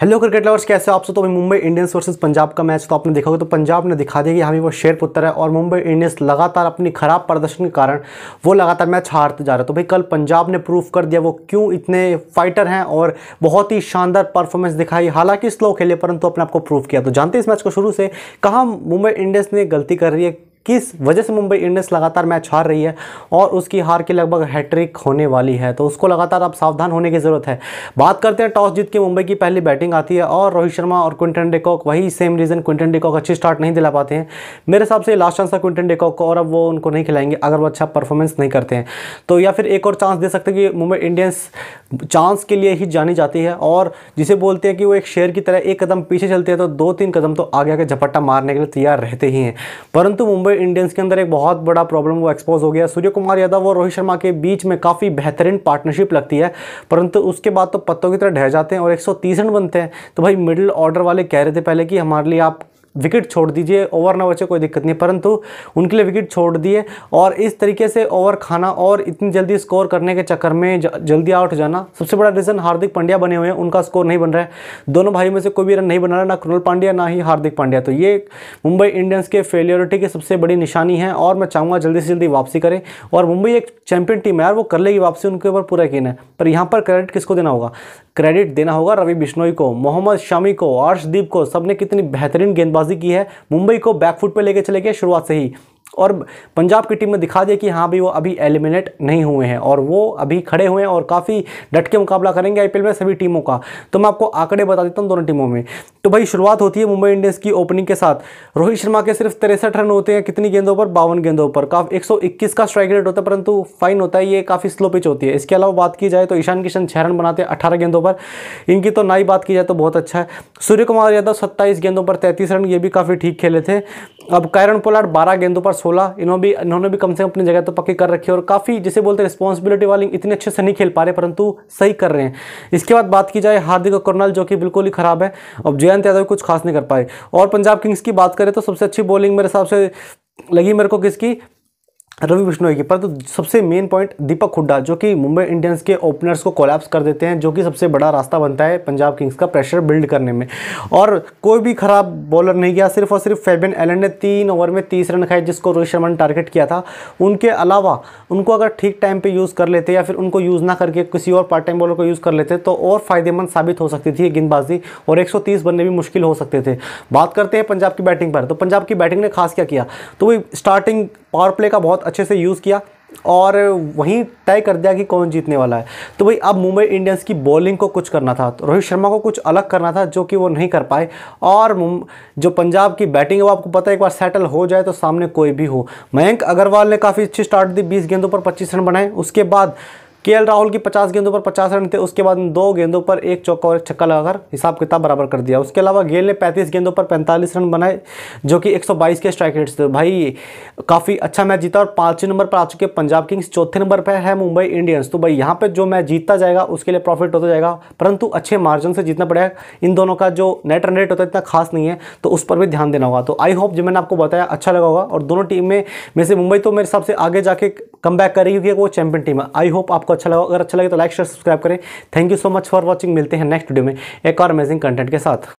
hello cricket lovers कैसे आप सो तो अभी मुंबई इंडियंस वर्सेस पंजाब का मैच तो आपने देखा होगा तो पंजाब ने दिखा दिया कि हमें वो शेर पुत्र है और मुंबई इंडियंस लगातार अपनी खराब प्रदर्शन के कारण वो लगातार मैच हारते जा रहे तो भाई कल पंजाब ने प्रूव कर दिया वो क्यों इतने फाइटर हैं और बहुत ही शानदार परफॉर्मेंस दिखाई हालांकि स्लो खेले परंतु तो अपने आपको प्रूफ प्रूव किया तो जानते इस मैच को शुरू से कहाँ मुंबई इंडियंस ने गलती कर रही है किस वजह से मुंबई इंडियंस लगातार मैच हार रही है और उसकी हार की लगभग हैट्रिक होने वाली है तो उसको लगातार अब सावधान होने की ज़रूरत है बात करते हैं टॉस जीत के मुंबई की पहली बैटिंग आती है और रोहित शर्मा और क्विंटन डेकॉक वही सेम रीज़न क्विंटन डेकॉक अच्छी स्टार्ट नहीं दिला पाते हैं मेरे हिसाब से लास्ट चांस था क्विंटन डेकॉक को और अब वो उनको नहीं खिलाएंगे अगर वो अच्छा परफॉर्मेंस नहीं करते हैं तो या फिर एक और चांस दे सकते हैं कि मुंबई इंडियंस चांस के लिए ही जानी जाती है और जिसे बोलते हैं कि वो एक शेयर की तरह एक कदम पीछे चलते हैं तो दो तीन कदम तो आगे आगे झपट्टा मारने के लिए तैयार रहते ही हैं परंतु मुंबई इंडियंस के अंदर एक बहुत बड़ा प्रॉब्लम वो एक्सपोज हो गया सूर्य कुमार यादव और रोहित शर्मा के बीच में काफ़ी बेहतरीन पार्टनरशिप लगती है परंतु उसके बाद तो पत्तों की तरह ढह जाते हैं और एक रन बनते हैं तो भाई मिडिल ऑर्डर वाले कह रहे थे पहले कि हमारे लिए आप विकेट छोड़ दीजिए ओवर ना बचे कोई दिक्कत नहीं परंतु उनके लिए विकेट छोड़ दिए और इस तरीके से ओवर खाना और इतनी जल्दी स्कोर करने के चक्कर में जल्दी आउट हो जाना सबसे बड़ा रीज़न हार्दिक पांड्या बने हुए हैं उनका स्कोर नहीं बन रहा है दोनों भाई में से कोई भी रन नहीं बना रहा ना कृणल पांड्या ना ही हार्दिक पांड्या तो ये मुंबई इंडियंस के फेलियोरिटी की सबसे बड़ी निशानी है और मैं चाहूँगा जल्दी से जल्दी वापसी करें और मुंबई एक चैंपियन टीम है यार वो कर लेगी वापसी उनके ऊपर पूरा यकीन है पर यहाँ पर क्रेडिट किसको देना होगा क्रेडिट देना होगा रवि बिश्नोई को मोहम्मद शामी को अर्शदीप को सबने कितनी बेहतरीन गेंदबाजी बल्लेबाजी की है मुंबई को बैकफुट पर लेकर चले गए शुरुआत से ही और पंजाब की टीम में दिखा दे कि हाँ भाई वो अभी एलिमिनेट नहीं हुए हैं और वो अभी खड़े हुए हैं और काफ़ी डट के मुकाबला करेंगे आईपीएल में सभी टीमों का तो मैं आपको आंकड़े बता देता हूँ दोनों टीमों में तो भाई शुरुआत होती है मुंबई इंडियंस की ओपनिंग के साथ रोहित शर्मा के सिर्फ तिरसठ रन होते हैं कितनी गेंदों पर बावन गेंदों पर काफ एक का स्ट्राइक रेट होता है परंतु फाइन होता है ये काफ़ी स्लो पिच होती है इसके अलावा बात की जाए तो ईशान किशन छः रन बनाते हैं अठारह गेंदों पर इनकी तो ना ही बात की जाए तो बहुत अच्छा है सूर्य कुमार यादव सत्ताईस गेंदों पर तैंतीस रन ये भी काफ़ी ठीक खेले थे अब कैरन पोलाट बारह गेंदों पर सोलह इन्होंने भी इन्होंने भी कम से कम अपनी जगह तो पक्की कर रखी है और काफ़ी जिसे बोलते हैं रिस्पॉन्सिबिलिटी वाली इतने अच्छे से नहीं खेल पा रहे परंतु सही कर रहे हैं इसके बाद बात की जाए हार्दिक और कर्नल जो कि बिल्कुल ही खराब है अब जयंत यादव कुछ खास नहीं कर पाए और पंजाब किंग्स की बात करें तो सबसे अच्छी बॉलिंग मेरे हिसाब से लगी मेरे को किसकी रवि बिश्नोई की परंतु तो सबसे मेन पॉइंट दीपक हुड्डा जो कि मुंबई इंडियंस के ओपनर्स को कोलैप्स कर देते हैं जो कि सबसे बड़ा रास्ता बनता है पंजाब किंग्स का प्रेशर बिल्ड करने में और कोई भी खराब बॉलर नहीं गया सिर्फ और सिर्फ फेबिन एलन ने तीन ओवर में तीस रन खाए जिसको रोहित शर्मा ने टारगेट किया था उनके अलावा उनको अगर ठीक टाइम पर यूज़ कर लेते या फिर उनको यूज़ ना करके किसी और पार्ट टाइम बॉलर को यूज़ कर लेते तो और फ़ायदेमंद साबित हो सकती थी गेंदबाजी और एक बनने भी मुश्किल हो सकते थे बात करते हैं पंजाब की बैटिंग पर तो पंजाब की बैटिंग ने खास क्या किया तो वही स्टार्टिंग पावर प्ले का बहुत अच्छे से यूज़ किया और वहीं तय कर दिया कि कौन जीतने वाला है तो भाई अब मुंबई इंडियंस की बॉलिंग को कुछ करना था तो रोहित शर्मा को कुछ अलग करना था जो कि वो नहीं कर पाए और जो पंजाब की बैटिंग है वो आपको पता है एक बार सेटल हो जाए तो सामने कोई भी हो मयंक अग्रवाल ने काफ़ी अच्छी स्टार्ट दी बीस गेंदों पर पच्चीस रन बनाए उसके बाद के राहुल की पचास गेंदों पर पचास रन थे उसके बाद दो गेंदों पर एक चौका और एक छक्का लगाकर हिसाब किताब बराबर कर दिया उसके अलावा गेल ने पैंतीस गेंदों पर पैंतालीस रन बनाए जो कि 122 के स्ट्राइक रेट्स थे भाई काफ़ी अच्छा मैच जीता और पाँचवें नंबर पर आ चुके पंजाब किंग्स चौथे नंबर पर है मुंबई इंडियंस तो भाई यहाँ पर जो मैच जीतता जाएगा उसके लिए प्रॉफिट होता जाएगा परंतु अच्छे मार्जिन से जीतना पड़ेगा इन दोनों का जो नेट रन रेट होता है इतना खास नहीं है तो उस पर भी ध्यान देना होगा तो आई होप जो मैंने आपको बताया अच्छा लगा होगा और दोनों टीम में में से मुंबई तो मेरे हिसाब से आगे जाके कम बैक करेगी क्योंकि वो चैंपियन टीम है आई होप आपको अच्छा लगा अगर अच्छा लगे तो लाइक शेयर सब्सक्राइब करें thank you so much for watching मिलते हैं नेक्स्ट वीडियो में एक और अमेजिंग कंटेंट के साथ